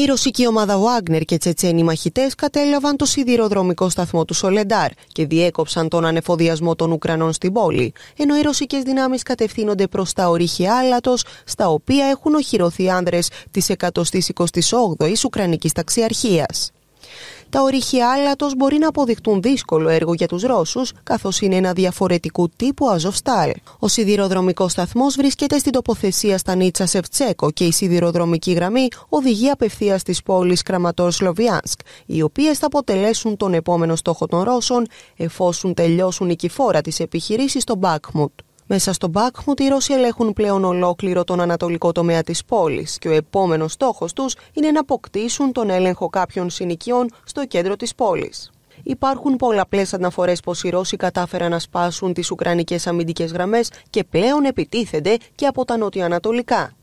Η ρωσική ομάδα Wagner και τσετσένοι μαχητές κατέλαβαν το σιδηροδρομικό σταθμό του Σολεντάρ και διέκοψαν τον ανεφοδιασμό των Ουκρανών στην πόλη, ενώ οι ρωσικές δυνάμεις κατευθύνονται προς τα ορυχεία άλατος, στα οποία έχουν οχυρωθεί άνδρες της 128η Ουκρανικής Ταξιαρχίας τα ορυχεία άλατος μπορεί να αποδειχτούν δύσκολο έργο για τους Ρώσους, καθώς είναι ένα διαφορετικού τύπου Αζοφστάλ. Ο σιδηροδρομικός σταθμός βρίσκεται στην τοποθεσία στα Νίτσα Σεβτσέκο και η σιδηροδρομική γραμμή οδηγεί απευθείας στις πόλεις Κραματόρ Σλοβιάνσκ, οι οποίες θα αποτελέσουν τον επόμενο στόχο των Ρώσων εφόσον τελειώσουν η κυφόρα της επιχειρήσης στο Μπάκμουτ. Μέσα στον Μπάκμουτ, οι Ρώσοι ελέγχουν πλέον ολόκληρο τον ανατολικό τομέα της πόλης και ο επόμενος στόχος τους είναι να αποκτήσουν τον έλεγχο κάποιων συνοικιών στο κέντρο της πόλης. Υπάρχουν πολλαπλές αναφορές πως οι Ρώσοι κατάφεραν να σπάσουν τις Ουκρανικές αμυντικές γραμμές και πλέον επιτίθενται και από τα νοτιοανατολικά.